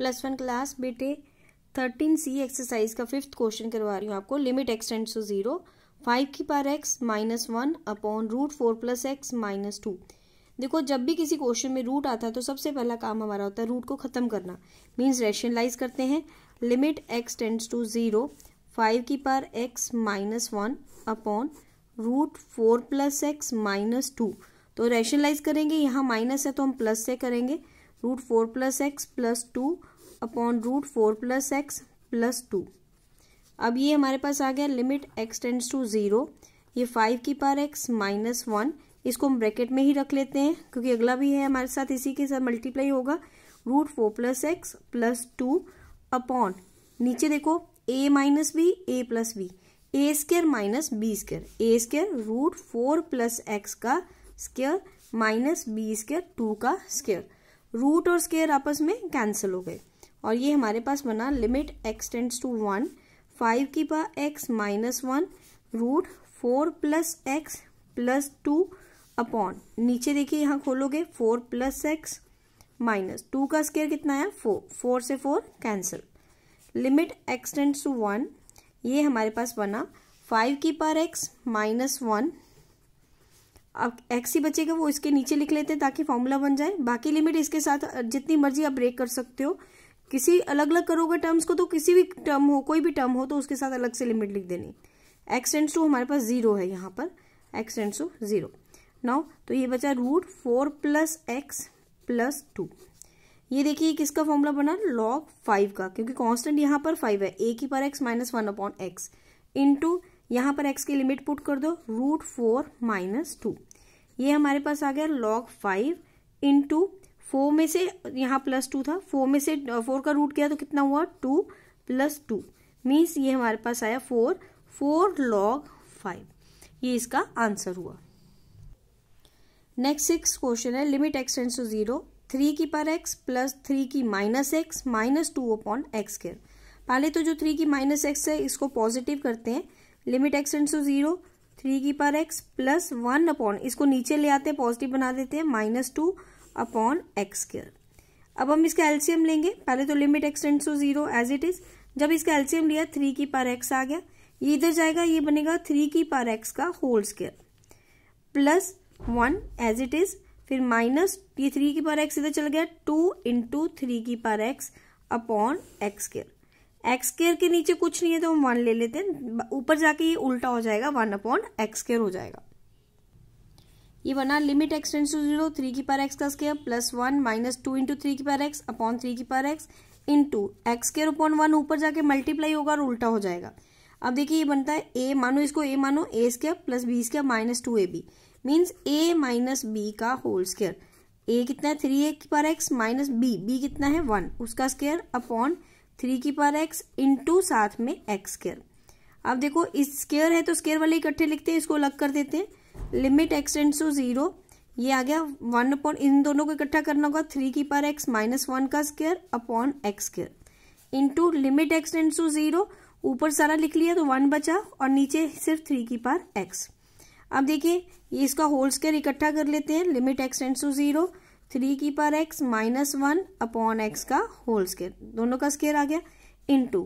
plus one class बेटे thirteen C exercise का fifth question करवा रही हूँ आपको limit X tends to zero five की पार X minus one upon root four plus X minus two देखो जब भी किसी क्वेश्चन में रूट आता है तो सबसे पहला काम हमारा होता है रूट को ख़त्म करना मीन्स रेशनलाइज करते हैं limit X tends to zero five की पार X minus one upon root four plus X minus two तो रेशनलाइज करेंगे यहाँ माइनस है तो हम प्लस से करेंगे root four plus X plus two upon root four plus X plus two अब ये हमारे पास आ गया limit X tends to zero ये फाइव की पार एक्स माइनस वन इसको हम ब्रैकेट में ही रख लेते हैं क्योंकि अगला भी है हमारे साथ इसी के साथ मल्टीप्लाई होगा root four plus X plus two upon नीचे देखो A minus B A plus B A square minus B square A square root four plus X का square minus B square two का स्केयर रूट और square आपस में cancel हो गए और ये हमारे पास बना limit X tends to one five की पा X minus one root four plus X plus two upon नीचे देखिए यहाँ खोलोगे four plus X minus two का स्केयर कितना है फोर फोर से four cancel limit X tends to one ये हमारे पास बना फाइव की पार एक्स माइनस वन अब एक्स ही बचेगा वो इसके नीचे लिख लेते हैं ताकि फॉर्मूला बन जाए बाकी लिमिट इसके साथ जितनी मर्जी आप ब्रेक कर सकते हो किसी अलग अलग करोगे टर्म्स को तो किसी भी टर्म हो कोई भी टर्म हो तो उसके साथ अलग से लिमिट लिख देनी एक्स टेंस टू हमारे पास जीरो है यहाँ पर X tends to zero now तो ये बचा root four plus X plus two ये देखिए किसका फॉर्मूला बना लॉग फाइव का क्योंकि कांस्टेंट यहाँ पर फाइव है ए की पर X minus one upon X into यहाँ पर एक्स की लिमिट पुट कर दो रूट फोर माइनस टू ये हमारे पास आ गया log five into four में से यहाँ प्लस टू था फोर में से फोर का रूट किया तो कितना हुआ टू प्लस टू मीन्स ये हमारे पास आया फोर फोर लॉग फाइव ये इसका आंसर हुआ नेक्स्ट सिक्स क्वेश्चन है limit X tends to zero three की पर एक्स प्लस थ्री की minus X minus two upon X square पहले तो जो थ्री की माइनस एक्स है इसको पॉजिटिव करते हैं limit X tends to zero three की power X plus one upon इसको नीचे ले आते हैं पॉजिटिव बना देते हैं minus two upon X square अब हम इसका एल्सियम लेंगे पहले तो limit X tends to zero as it is जब इसका एल्सियम लिया थ्री की पावर एक्स आ गया ये इधर जाएगा ये बनेगा थ्री की पावर एक्स का whole square plus one as it is फिर माइनस ये थ्री की पावर एक्स इधर चल गया टू इंटू थ्री की power X upon X square X square के नीचे कुछ नहीं है तो हम वन ले लेते हैं ऊपर जाके ये उल्टा हो जाएगा वन अपॉन एक्स स्केयर हो जाएगा ये बना limit X tends to zero three की पार एक्स का square plus one minus two into three की पार एक्स अपॉन थ्री की पार X into X square upon one ऊपर जाके मल्टीप्लाई होगा और उल्टा हो जाएगा अब देखिए ये बनता है ए मानो इसको ए मानो A square plus B square minus two A B means A minus B का होल स्केयर ए कितना है थ्री ए की पार एक्स माइनस बी बी कितना है वन उसका स्केयर अपॉन थ्री की पावर एक्स इंटू साथ में एक्स स्केयर अब देखो इस स्केयर है तो स्केयर वाले इकट्ठे लिखते हैं इसको अलग कर देते हैं limit X tend to zero ये आ गया वन अपॉन इन दोनों को इकट्ठा करना होगा थ्री की पावर एक्स माइनस वन का square upon X square into limit X tend to zero ऊपर सारा लिख लिया तो वन बचा और नीचे सिर्फ थ्री की पावर एक्स अब देखिए ये इसका होल स्केयर इकट्ठा कर लेते हैं limit X tend to zero three की power X minus one upon X का होल स्केयर दोनों का स्केयर आ गया इन टू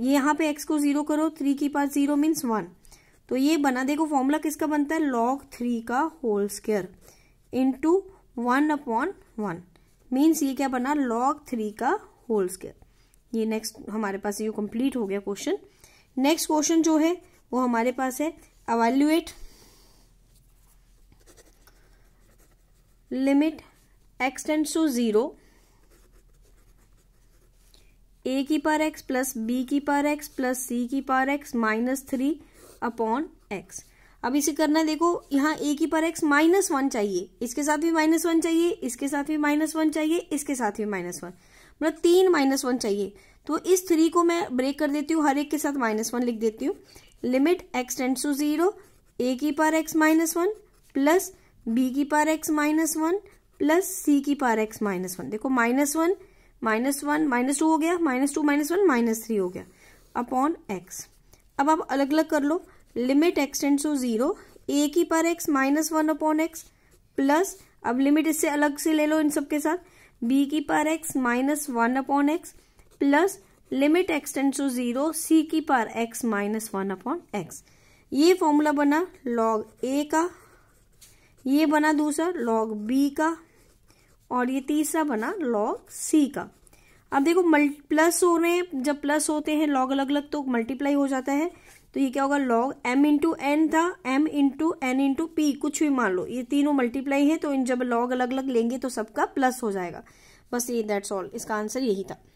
ये यहाँ पे एक्स को जीरो करो थ्री की पावर जीरो मीन्स वन तो ये बना देखो फॉर्मूला किसका बनता है लॉग थ्री का whole square into one upon one means ये क्या बना लॉग थ्री का होल स्केयर ये नेक्स्ट हमारे पास ये कंप्लीट हो गया क्वेश्चन नेक्स्ट क्वेश्चन जो है वो हमारे पास है evaluate limit x tends to zero A की पार x प्लस बी की पार x प्लस सी की पार x minus three upon X अब इसे करना है देखो यहाँ ए की पार x माइनस वन चाहिए इसके साथ भी माइनस वन चाहिए इसके साथ भी माइनस वन चाहिए इसके साथ भी माइनस वन मतलब तीन माइनस वन चाहिए तो इस थ्री को मैं ब्रेक कर देती हूँ हर एक के साथ माइनस वन लिख देती हूँ limit x tend to zero A की पार x minus one plus B की पार x minus one plus C की पार एक्स माइनस वन देखो minus one minus one minus two हो गया minus two minus one minus three हो गया अपॉन एक्स अब आप अलग अलग कर लो limit X tends to zero A की पार X minus one upon X plus अब लिमिट इससे अलग से ले लो इन सबके साथ बी की पार X minus one upon X plus limit X tends to zero C की पार X minus one upon X ये फॉर्मूला बना लॉग ए का ये बना दूसरा लॉग बी का और ये तीसरा बना लॉग सी का अब देखो मल्टी प्लस हो रहे जब प्लस होते हैं लॉग अलग अलग तो मल्टीप्लाई हो जाता है तो ये क्या होगा लॉग एम इंटू एन था M into N into P कुछ भी मान लो ये तीनों मल्टीप्लाई है तो इन जब लॉग अलग अलग लेंगे तो सबका प्लस हो जाएगा बस ये दैट्स ऑल इसका आंसर यही था